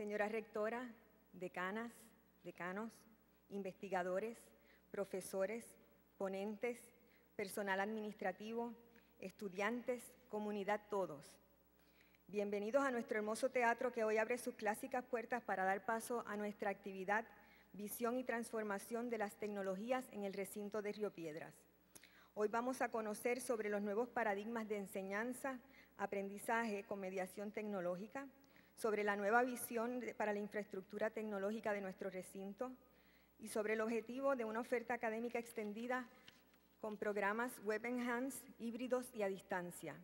señora rectora, decanas, decanos, investigadores, profesores, ponentes, personal administrativo, estudiantes, comunidad todos. Bienvenidos a nuestro hermoso teatro que hoy abre sus clásicas puertas para dar paso a nuestra actividad Visión y Transformación de las Tecnologías en el recinto de Río Piedras. Hoy vamos a conocer sobre los nuevos paradigmas de enseñanza, aprendizaje con mediación tecnológica, sobre la nueva visión para la infraestructura tecnológica de nuestro recinto y sobre el objetivo de una oferta académica extendida con programas web enhanced, híbridos y a distancia.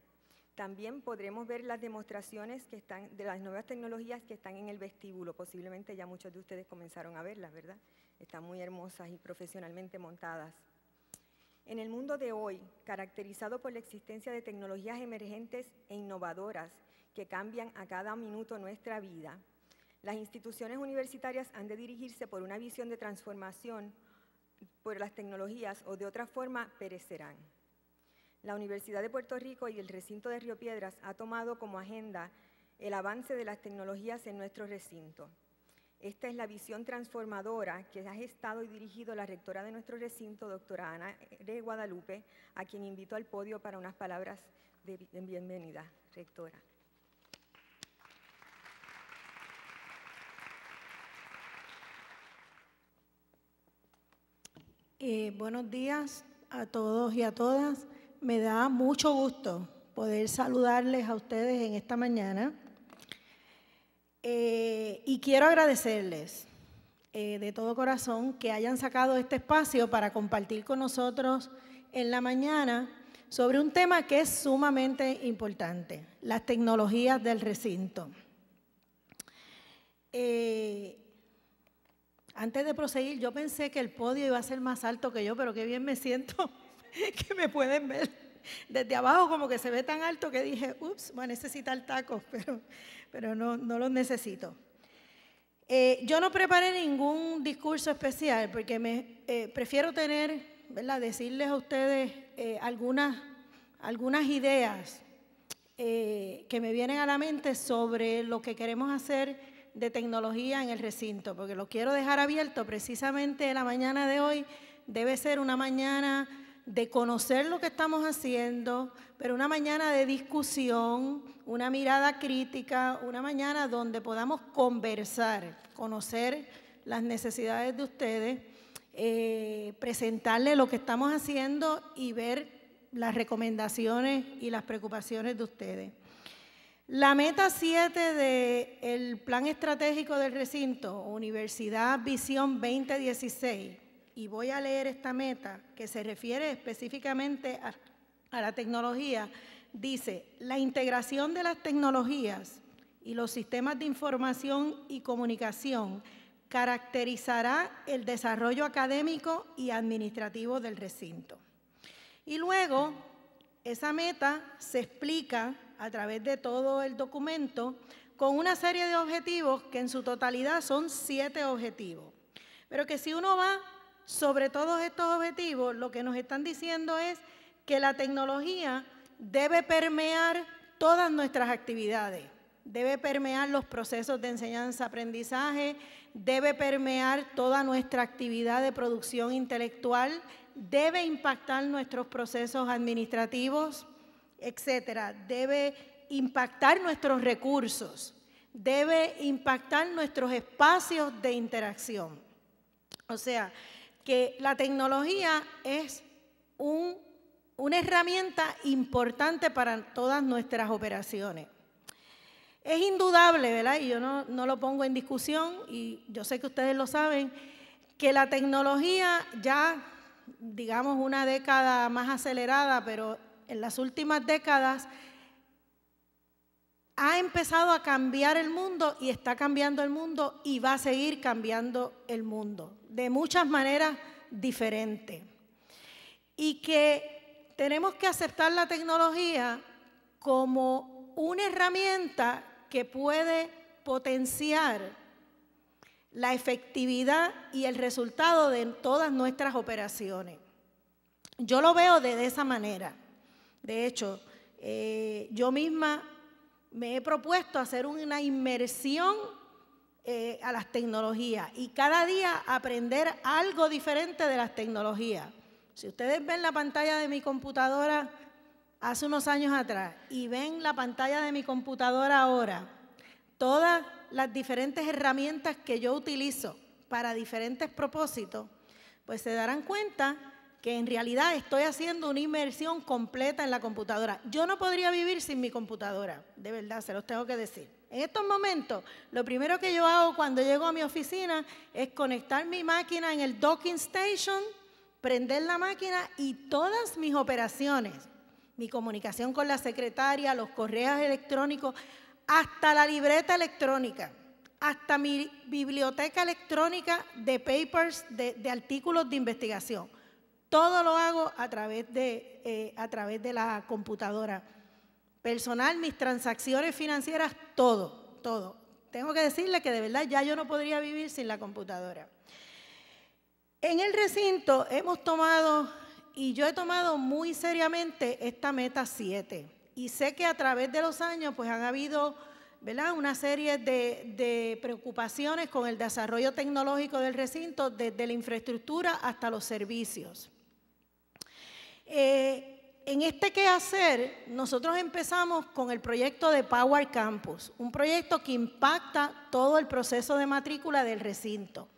También podremos ver las demostraciones que están, de las nuevas tecnologías que están en el vestíbulo. Posiblemente ya muchos de ustedes comenzaron a verlas, ¿verdad? Están muy hermosas y profesionalmente montadas. En el mundo de hoy, caracterizado por la existencia de tecnologías emergentes e innovadoras que cambian a cada minuto nuestra vida. Las instituciones universitarias han de dirigirse por una visión de transformación por las tecnologías o de otra forma perecerán. La Universidad de Puerto Rico y el recinto de Río Piedras ha tomado como agenda el avance de las tecnologías en nuestro recinto. Esta es la visión transformadora que ha gestado y dirigido la rectora de nuestro recinto, doctora Ana de Guadalupe, a quien invito al podio para unas palabras de bienvenida, rectora. Eh, buenos días a todos y a todas. Me da mucho gusto poder saludarles a ustedes en esta mañana. Eh, y quiero agradecerles eh, de todo corazón que hayan sacado este espacio para compartir con nosotros en la mañana sobre un tema que es sumamente importante, las tecnologías del recinto. Antes de proseguir, yo pensé que el podio iba a ser más alto que yo, pero qué bien me siento que me pueden ver. Desde abajo como que se ve tan alto que dije, ups, voy a necesitar tacos, pero, pero no, no los necesito. Eh, yo no preparé ningún discurso especial porque me, eh, prefiero tener, ¿verdad? decirles a ustedes eh, algunas, algunas ideas que me vienen a la mente sobre lo que queremos hacer de tecnología en el recinto, porque lo quiero dejar abierto precisamente la mañana de hoy. Debe ser una mañana de conocer lo que estamos haciendo, pero una mañana de discusión, una mirada crítica, una mañana donde podamos conversar, conocer las necesidades de ustedes, eh, presentarles lo que estamos haciendo y ver las recomendaciones y las preocupaciones de ustedes. La meta 7 del Plan Estratégico del Recinto, Universidad Visión 2016, y voy a leer esta meta que se refiere específicamente a, a la tecnología, dice, la integración de las tecnologías y los sistemas de información y comunicación caracterizará el desarrollo académico y administrativo del recinto. Y luego, esa meta se explica a través de todo el documento con una serie de objetivos que en su totalidad son siete objetivos. Pero que si uno va sobre todos estos objetivos, lo que nos están diciendo es que la tecnología debe permear todas nuestras actividades, debe permear los procesos de enseñanza-aprendizaje, debe permear toda nuestra actividad de producción intelectual, debe impactar nuestros procesos administrativos, etcétera, debe impactar nuestros recursos, debe impactar nuestros espacios de interacción. O sea, que la tecnología es una herramienta importante para todas nuestras operaciones. Es indudable, ¿verdad? Y yo no, no lo pongo en discusión, y yo sé que ustedes lo saben, que la tecnología ya digamos, una década más acelerada, pero en las últimas décadas ha empezado a cambiar el mundo y está cambiando el mundo y va a seguir cambiando el mundo de muchas maneras diferentes. Y que tenemos que aceptar la tecnología como una herramienta que puede potenciar la efectividad y el resultado de todas nuestras operaciones. Yo lo veo de esa manera. De hecho, eh, yo misma me he propuesto hacer una inmersión eh, a las tecnologías y cada día aprender algo diferente de las tecnologías. Si ustedes ven la pantalla de mi computadora hace unos años atrás y ven la pantalla de mi computadora ahora, todas las diferentes herramientas que yo utilizo para diferentes propósitos, pues se darán cuenta que en realidad estoy haciendo una inmersión completa en la computadora. Yo no podría vivir sin mi computadora, de verdad, se los tengo que decir. En estos momentos, lo primero que yo hago cuando llego a mi oficina es conectar mi máquina en el docking station, prender la máquina y todas mis operaciones, mi comunicación con la secretaria, los correos electrónicos, hasta la libreta electrónica, hasta mi biblioteca electrónica de papers, de, de artículos de investigación. Todo lo hago a través de, eh, a través de la computadora. Personal, mis transacciones financieras, todo, todo. Tengo que decirle que de verdad ya yo no podría vivir sin la computadora. En el recinto hemos tomado, y yo he tomado muy seriamente esta meta 7. Y sé que a través de los años pues han habido ¿verdad? una serie de, preocupaciones con el desarrollo tecnológico del recinto, desde la infraestructura hasta los servicios. Eh, en este hacer, nosotros empezamos con el proyecto de Power Campus, un proyecto que impacta todo el proceso de matrícula del recinto.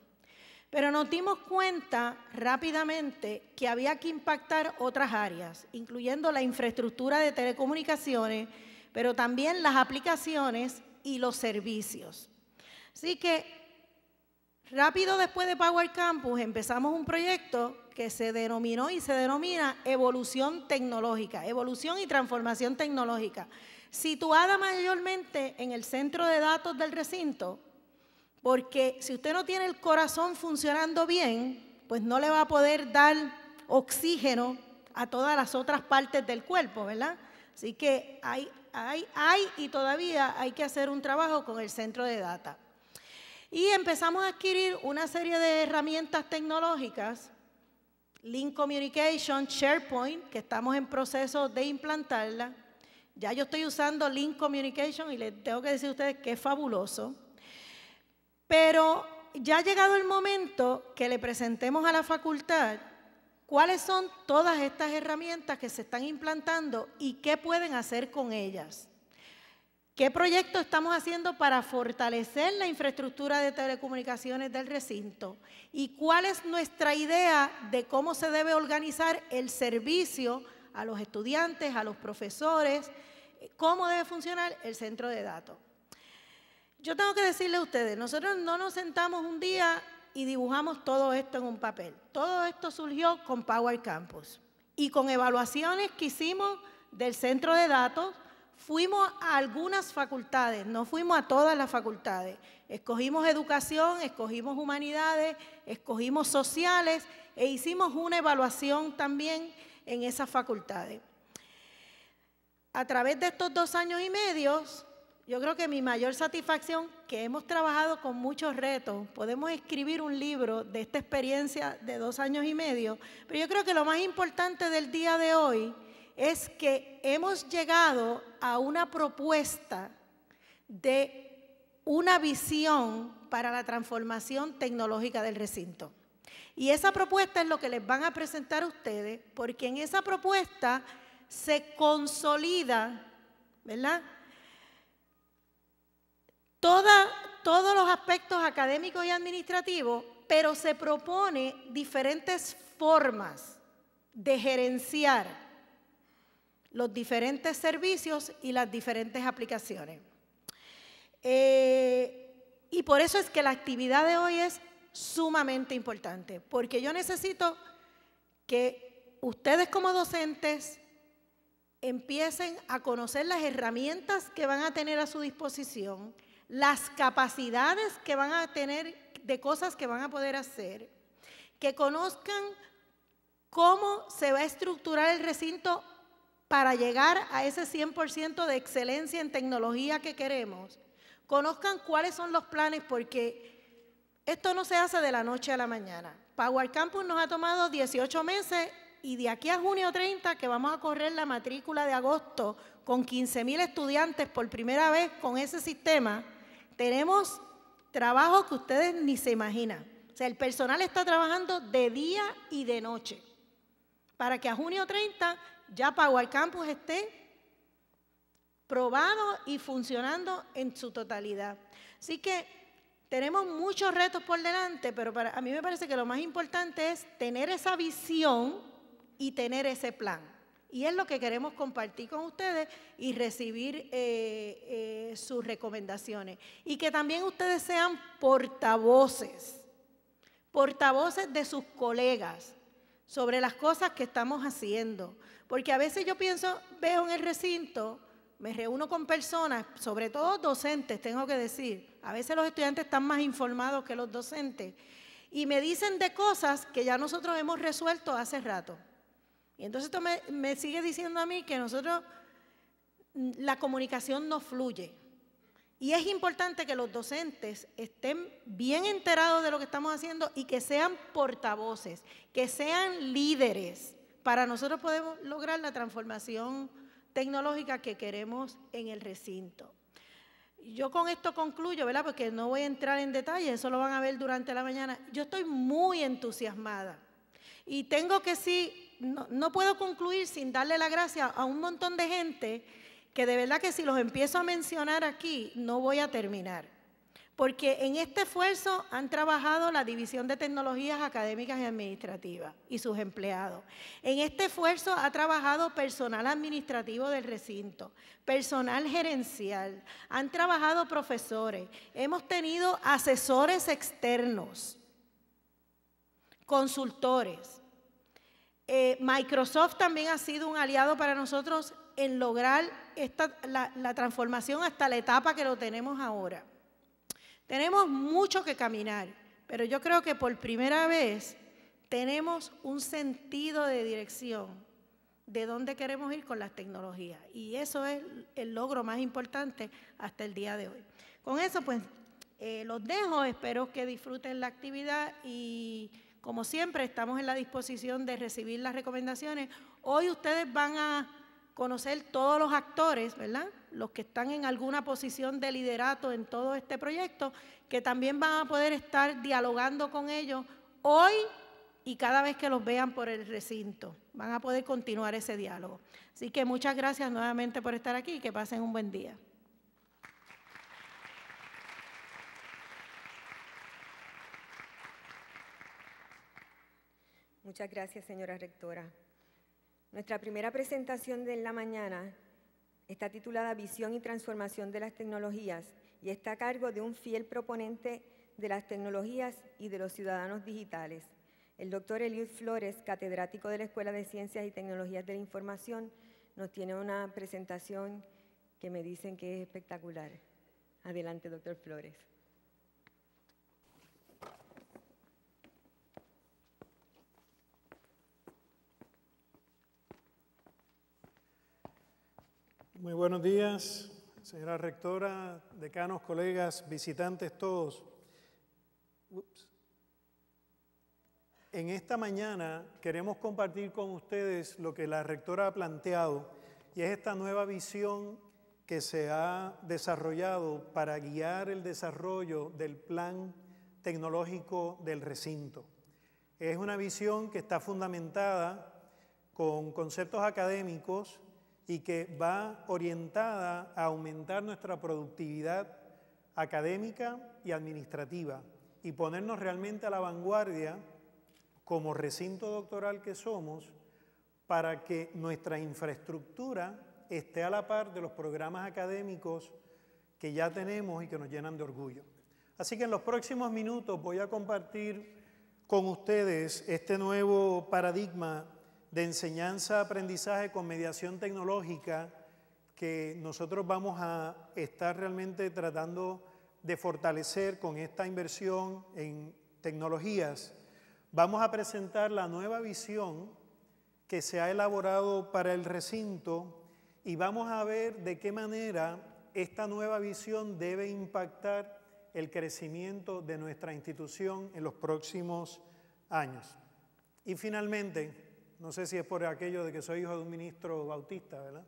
Pero nos dimos cuenta rápidamente que había que impactar otras áreas, incluyendo la infraestructura de telecomunicaciones, pero también las aplicaciones y los servicios. Así que Rápido después de Power Campus empezamos un proyecto que se denominó y se denomina evolución tecnológica, evolución y transformación tecnológica, situada mayormente en el centro de datos del recinto, porque si usted no tiene el corazón funcionando bien, pues no le va a poder dar oxígeno a todas las otras partes del cuerpo, ¿verdad? Así que hay, hay, hay y todavía hay que hacer un trabajo con el centro de datos. Y empezamos a adquirir una serie de herramientas tecnológicas, Link Communication, SharePoint, que estamos en proceso de implantarla. Ya yo estoy usando Link Communication y les tengo que decir a ustedes que es fabuloso. Pero ya ha llegado el momento que le presentemos a la facultad cuáles son todas estas herramientas que se están implantando y qué pueden hacer con ellas. ¿Qué proyecto estamos haciendo para fortalecer la infraestructura de telecomunicaciones del recinto? ¿Y cuál es nuestra idea de cómo se debe organizar el servicio a los estudiantes, a los profesores? ¿Cómo debe funcionar el centro de datos? Yo tengo que decirle a ustedes, nosotros no nos sentamos un día y dibujamos todo esto en un papel. Todo esto surgió con Power Campus y con evaluaciones que hicimos del centro de datos Fuimos a algunas facultades, no fuimos a todas las facultades. Escogimos educación, escogimos humanidades, escogimos sociales e hicimos una evaluación también en esas facultades. A través de estos dos años y medio, yo creo que mi mayor satisfacción, que hemos trabajado con muchos retos, podemos escribir un libro de esta experiencia de dos años y medio, pero yo creo que lo más importante del día de hoy es que hemos llegado a una propuesta de una visión para la transformación tecnológica del recinto. Y esa propuesta es lo que les van a presentar a ustedes, porque en esa propuesta se consolida, ¿verdad? todos los aspectos académicos y administrativos, pero se propone diferentes formas de gerenciar los diferentes servicios y las diferentes aplicaciones. Eh, y por eso es que la actividad de hoy es sumamente importante, porque yo necesito que ustedes como docentes empiecen a conocer las herramientas que van a tener a su disposición, las capacidades que van a tener de cosas que van a poder hacer, que conozcan cómo se va a estructurar el recinto para llegar a ese 100% de excelencia en tecnología que queremos, conozcan cuáles son los planes porque esto no se hace de la noche a la mañana. Power Campus nos ha tomado 18 meses y de aquí a junio 30 que vamos a correr la matrícula de agosto con 15,000 estudiantes por primera vez con ese sistema, tenemos trabajo que ustedes ni se imaginan. O sea, el personal está trabajando de día y de noche para que a junio 30 ya Power Campus esté probado y funcionando en su totalidad. Así que tenemos muchos retos por delante, pero para, a mí me parece que lo más importante es tener esa visión y tener ese plan. Y es lo que queremos compartir con ustedes y recibir eh, eh, sus recomendaciones. Y que también ustedes sean portavoces, portavoces de sus colegas sobre las cosas que estamos haciendo, porque a veces yo pienso, veo en el recinto, me reúno con personas, sobre todo docentes, tengo que decir, a veces los estudiantes están más informados que los docentes, y me dicen de cosas que ya nosotros hemos resuelto hace rato. Y entonces esto me, me sigue diciendo a mí que nosotros, mm, la comunicación no fluye. Y es importante que los docentes estén bien enterados de lo que estamos haciendo y que sean portavoces, que sean líderes para nosotros podemos lograr la transformación tecnológica que queremos en el recinto. Yo con esto concluyo, ¿verdad? Porque no voy a entrar en detalle, eso lo van a ver durante la mañana. Yo estoy muy entusiasmada y tengo que sí, no, no puedo concluir sin darle la gracia a un montón de gente que de verdad que si los empiezo a mencionar aquí no voy a terminar porque en este esfuerzo han trabajado la División de Tecnologías Académicas y Administrativas y sus empleados. En este esfuerzo ha trabajado personal administrativo del recinto, personal gerencial, han trabajado profesores, hemos tenido asesores externos, consultores. Eh, Microsoft también ha sido un aliado para nosotros en lograr esta, la transformación hasta la etapa que lo tenemos ahora. Tenemos mucho que caminar, pero yo creo que por primera vez tenemos un sentido de dirección de dónde queremos ir con las tecnologías. Y eso es el logro más importante hasta el día de hoy. Con eso, pues, eh, los dejo. Espero que disfruten la actividad y, como siempre, estamos en la disposición de recibir las recomendaciones. Hoy ustedes van a conocer todos los actores, ¿verdad? Los que están en alguna posición de liderato en todo este proyecto, que también van a poder estar dialogando con ellos hoy y cada vez que los vean por el recinto. Van a poder continuar ese diálogo. Así que muchas gracias nuevamente por estar aquí y que pasen un buen día. Muchas gracias, señora rectora. Nuestra primera presentación de la mañana está titulada Visión y Transformación de las Tecnologías y está a cargo de un fiel proponente de las tecnologías y de los ciudadanos digitales, el doctor Eliud Flores, catedrático de la Escuela de Ciencias y Tecnologías de la Información, nos tiene una presentación que me dicen que es espectacular. Adelante, doctor Flores. Muy buenos días, señora rectora, decanos, colegas, visitantes, todos. En esta mañana queremos compartir con ustedes lo que la rectora ha planteado y es esta nueva visión que se ha desarrollado para guiar el desarrollo del plan tecnológico del recinto. Es una visión que está fundamentada con conceptos académicos y que va orientada a aumentar nuestra productividad académica y administrativa y ponernos realmente a la vanguardia como recinto doctoral que somos para que nuestra infraestructura esté a la par de los programas académicos que ya tenemos y que nos llenan de orgullo. Así que en los próximos minutos voy a compartir con ustedes este nuevo paradigma de enseñanza-aprendizaje con mediación tecnológica que nosotros vamos a estar realmente tratando de fortalecer con esta inversión en tecnologías. Vamos a presentar la nueva visión que se ha elaborado para el recinto y vamos a ver de qué manera esta nueva visión debe impactar el crecimiento de nuestra institución en los próximos años. Y finalmente, no sé si es por aquello de que soy hijo de un ministro bautista, ¿verdad?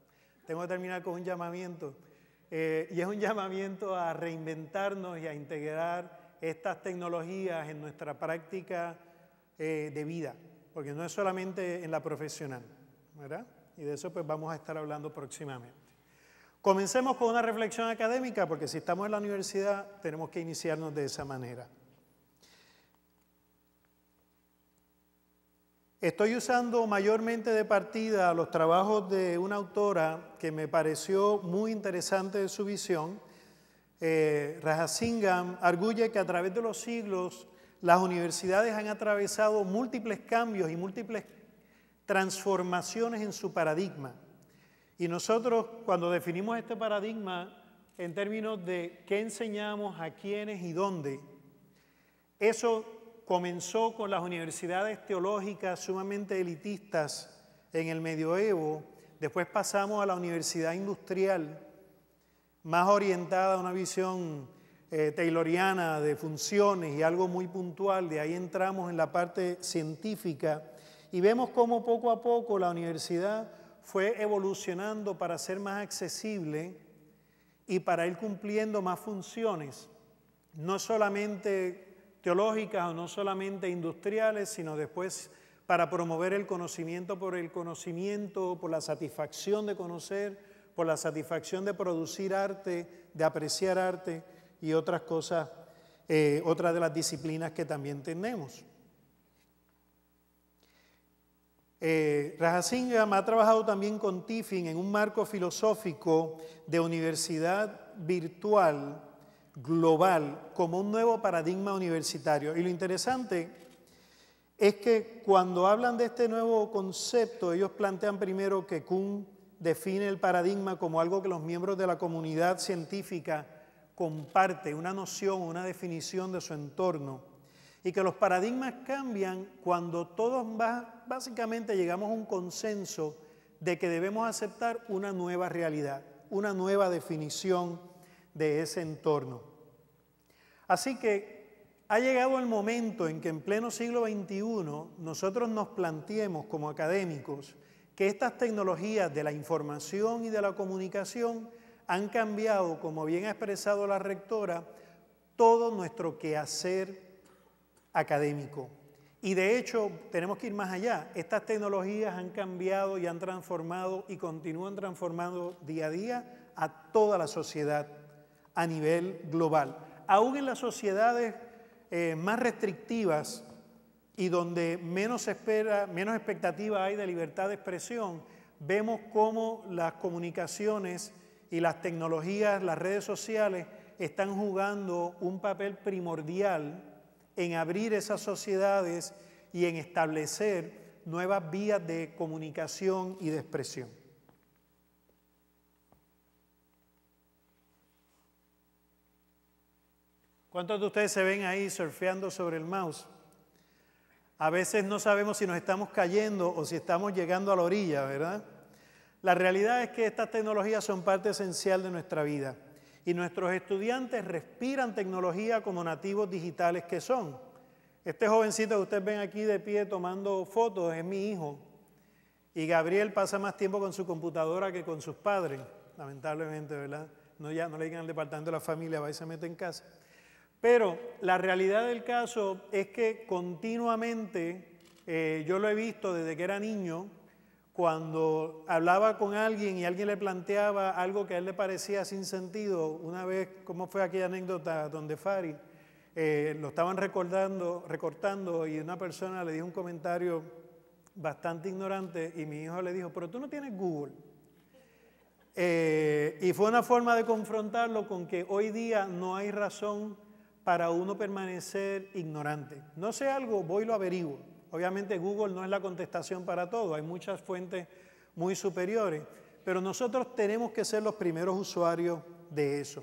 Tengo que terminar con un llamamiento. Eh, y es un llamamiento a reinventarnos y a integrar estas tecnologías en nuestra práctica eh, de vida, porque no es solamente en la profesional, ¿verdad? Y de eso pues vamos a estar hablando próximamente. Comencemos con una reflexión académica, porque si estamos en la universidad tenemos que iniciarnos de esa manera. Estoy usando mayormente de partida los trabajos de una autora que me pareció muy interesante de su visión. Eh, Rajasingham arguye que a través de los siglos las universidades han atravesado múltiples cambios y múltiples transformaciones en su paradigma. Y nosotros cuando definimos este paradigma en términos de qué enseñamos, a quiénes y dónde, eso comenzó con las universidades teológicas sumamente elitistas en el medioevo, después pasamos a la universidad industrial, más orientada a una visión eh, tayloriana de funciones y algo muy puntual, de ahí entramos en la parte científica y vemos cómo poco a poco la universidad fue evolucionando para ser más accesible y para ir cumpliendo más funciones, no solamente teológicas o no solamente industriales, sino después para promover el conocimiento por el conocimiento, por la satisfacción de conocer, por la satisfacción de producir arte, de apreciar arte y otras cosas, eh, otras de las disciplinas que también tenemos. Eh, Rajasingham ha trabajado también con Tiffin en un marco filosófico de universidad virtual global como un nuevo paradigma universitario. Y lo interesante es que cuando hablan de este nuevo concepto, ellos plantean primero que Kuhn define el paradigma como algo que los miembros de la comunidad científica comparten, una noción, una definición de su entorno, y que los paradigmas cambian cuando todos básicamente llegamos a un consenso de que debemos aceptar una nueva realidad, una nueva definición de ese entorno. Así que ha llegado el momento en que en pleno siglo XXI nosotros nos planteemos como académicos que estas tecnologías de la información y de la comunicación han cambiado, como bien ha expresado la rectora, todo nuestro quehacer académico. Y de hecho, tenemos que ir más allá. Estas tecnologías han cambiado y han transformado y continúan transformando día a día a toda la sociedad a nivel global aún en las sociedades eh, más restrictivas y donde menos, espera, menos expectativa hay de libertad de expresión, vemos cómo las comunicaciones y las tecnologías, las redes sociales, están jugando un papel primordial en abrir esas sociedades y en establecer nuevas vías de comunicación y de expresión. ¿Cuántos de ustedes se ven ahí surfeando sobre el mouse? A veces no sabemos si nos estamos cayendo o si estamos llegando a la orilla, ¿verdad? La realidad es que estas tecnologías son parte esencial de nuestra vida y nuestros estudiantes respiran tecnología como nativos digitales que son. Este jovencito que ustedes ven aquí de pie tomando fotos es mi hijo y Gabriel pasa más tiempo con su computadora que con sus padres, lamentablemente, ¿verdad? No, ya, no le digan al departamento de la familia, va y se mete en casa. Pero la realidad del caso es que continuamente, eh, yo lo he visto desde que era niño, cuando hablaba con alguien y alguien le planteaba algo que a él le parecía sin sentido, una vez, ¿cómo fue aquella anécdota donde Fari eh, lo estaban recordando, recortando y una persona le dijo un comentario bastante ignorante y mi hijo le dijo, pero tú no tienes Google. Eh, y fue una forma de confrontarlo con que hoy día no hay razón para uno permanecer ignorante. No sé algo, voy y lo averiguo. Obviamente Google no es la contestación para todo, hay muchas fuentes muy superiores, pero nosotros tenemos que ser los primeros usuarios de eso.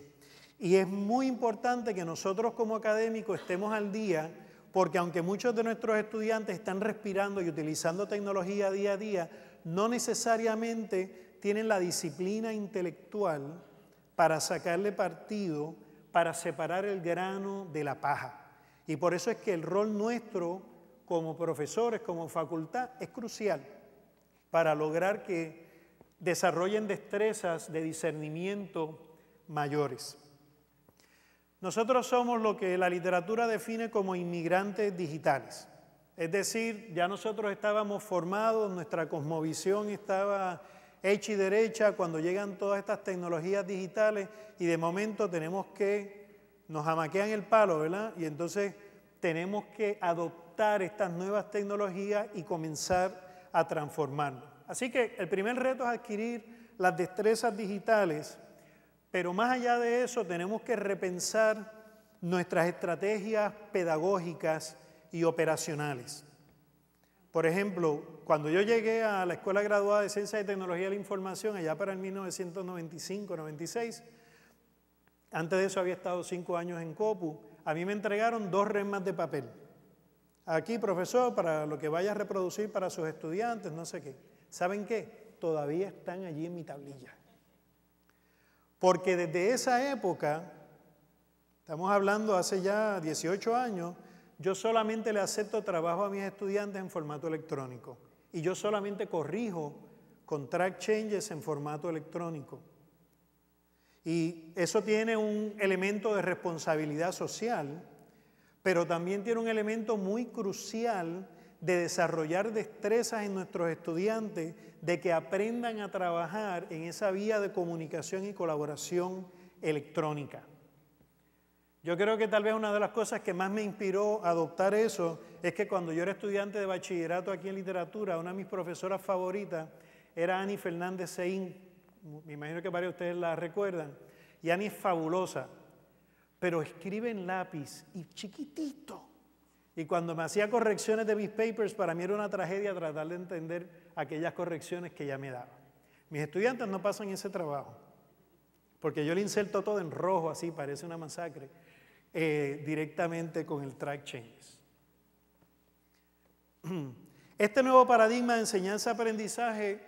Y es muy importante que nosotros como académicos estemos al día, porque aunque muchos de nuestros estudiantes están respirando y utilizando tecnología día a día, no necesariamente tienen la disciplina intelectual para sacarle partido para separar el grano de la paja. Y por eso es que el rol nuestro como profesores, como facultad, es crucial para lograr que desarrollen destrezas de discernimiento mayores. Nosotros somos lo que la literatura define como inmigrantes digitales. Es decir, ya nosotros estábamos formados, nuestra cosmovisión estaba hecha y derecha cuando llegan todas estas tecnologías digitales y de momento tenemos que, nos amaquean el palo, ¿verdad? Y entonces tenemos que adoptar estas nuevas tecnologías y comenzar a transformarlas. Así que el primer reto es adquirir las destrezas digitales, pero más allá de eso tenemos que repensar nuestras estrategias pedagógicas y operacionales. Por ejemplo, cuando yo llegué a la Escuela Graduada de Ciencia y Tecnología de la Información, allá para el 1995-96, antes de eso había estado cinco años en COPU, a mí me entregaron dos remas de papel. Aquí, profesor, para lo que vaya a reproducir para sus estudiantes, no sé qué. ¿Saben qué? Todavía están allí en mi tablilla. Porque desde esa época, estamos hablando hace ya 18 años, yo solamente le acepto trabajo a mis estudiantes en formato electrónico y yo solamente corrijo contract changes en formato electrónico. Y eso tiene un elemento de responsabilidad social, pero también tiene un elemento muy crucial de desarrollar destrezas en nuestros estudiantes, de que aprendan a trabajar en esa vía de comunicación y colaboración electrónica. Yo creo que tal vez una de las cosas que más me inspiró a adoptar eso es que cuando yo era estudiante de bachillerato aquí en literatura, una de mis profesoras favoritas era Ani Fernández Seín. Me imagino que varios de ustedes la recuerdan. Y Ani es fabulosa, pero escribe en lápiz y chiquitito. Y cuando me hacía correcciones de mis papers, para mí era una tragedia tratar de entender aquellas correcciones que ella me daba. Mis estudiantes no pasan ese trabajo porque yo le inserto todo en rojo, así parece una masacre, eh, directamente con el track change Este nuevo paradigma de enseñanza-aprendizaje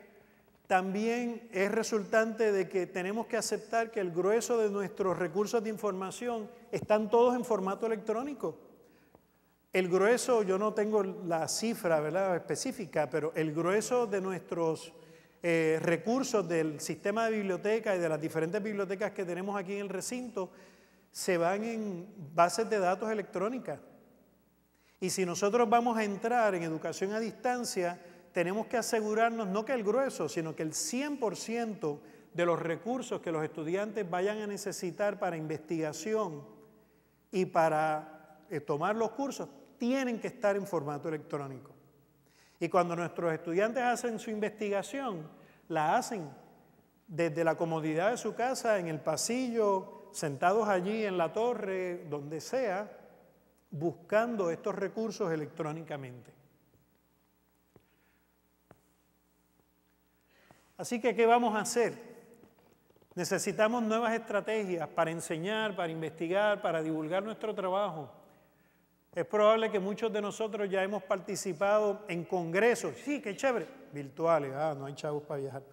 también es resultante de que tenemos que aceptar que el grueso de nuestros recursos de información están todos en formato electrónico. El grueso, yo no tengo la cifra ¿verdad? específica, pero el grueso de nuestros eh, recursos del sistema de biblioteca y de las diferentes bibliotecas que tenemos aquí en el recinto se van en bases de datos electrónicas. Y si nosotros vamos a entrar en educación a distancia, tenemos que asegurarnos no que el grueso, sino que el 100% de los recursos que los estudiantes vayan a necesitar para investigación y para eh, tomar los cursos tienen que estar en formato electrónico. Y cuando nuestros estudiantes hacen su investigación, la hacen desde la comodidad de su casa, en el pasillo, sentados allí en la torre, donde sea, buscando estos recursos electrónicamente. Así que, ¿qué vamos a hacer? Necesitamos nuevas estrategias para enseñar, para investigar, para divulgar nuestro trabajo. Es probable que muchos de nosotros ya hemos participado en congresos, sí, qué chévere, virtuales, ah, no hay chavos para viajar,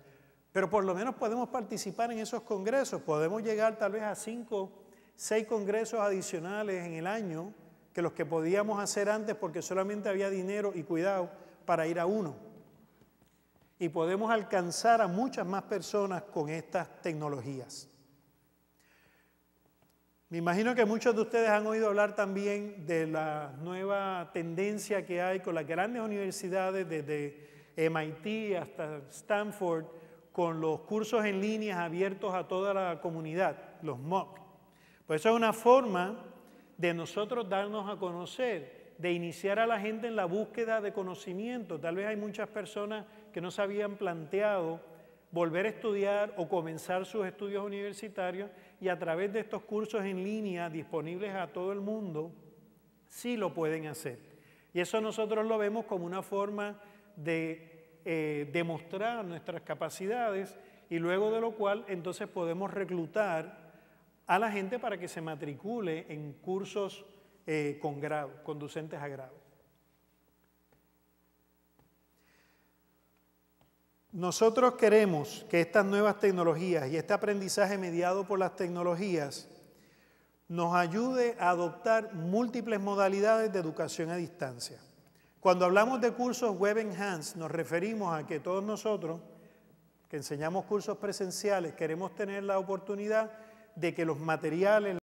pero por lo menos podemos participar en esos congresos, podemos llegar tal vez a cinco, seis congresos adicionales en el año que los que podíamos hacer antes porque solamente había dinero y cuidado para ir a uno. Y podemos alcanzar a muchas más personas con estas tecnologías. Me imagino que muchos de ustedes han oído hablar también de la nueva tendencia que hay con las grandes universidades, desde MIT hasta Stanford, con los cursos en línea abiertos a toda la comunidad, los MOOC. Pues eso es una forma de nosotros darnos a conocer, de iniciar a la gente en la búsqueda de conocimiento. Tal vez hay muchas personas que no se habían planteado volver a estudiar o comenzar sus estudios universitarios y a través de estos cursos en línea disponibles a todo el mundo, sí lo pueden hacer. Y eso nosotros lo vemos como una forma de eh, demostrar nuestras capacidades y luego de lo cual entonces podemos reclutar a la gente para que se matricule en cursos eh, con grado, conducentes a grado. Nosotros queremos que estas nuevas tecnologías y este aprendizaje mediado por las tecnologías nos ayude a adoptar múltiples modalidades de educación a distancia. Cuando hablamos de cursos Web Enhanced, nos referimos a que todos nosotros, que enseñamos cursos presenciales, queremos tener la oportunidad de que los materiales,